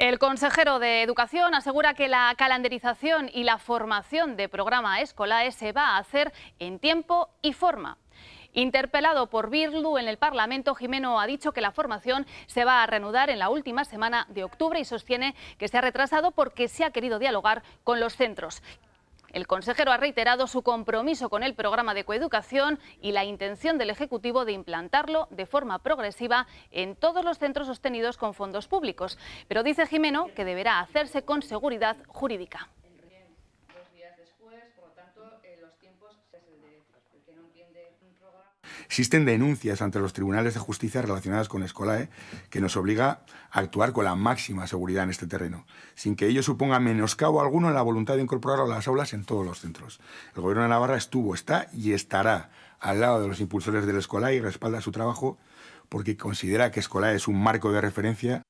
El consejero de Educación asegura que la calendarización y la formación de programa escolares se va a hacer en tiempo y forma. Interpelado por Birlu en el Parlamento, Jimeno ha dicho que la formación se va a reanudar en la última semana de octubre y sostiene que se ha retrasado porque se ha querido dialogar con los centros. El consejero ha reiterado su compromiso con el programa de coeducación y la intención del Ejecutivo de implantarlo de forma progresiva en todos los centros sostenidos con fondos públicos, pero dice Jimeno que deberá hacerse con seguridad jurídica. Dos días después, por lo tanto, los tiempos Existen denuncias ante los tribunales de justicia relacionadas con Escolae que nos obliga a actuar con la máxima seguridad en este terreno, sin que ello suponga menoscabo alguno en la voluntad de incorporar a las aulas en todos los centros. El Gobierno de Navarra estuvo, está y estará al lado de los impulsores del Escolae y respalda su trabajo porque considera que Escolae es un marco de referencia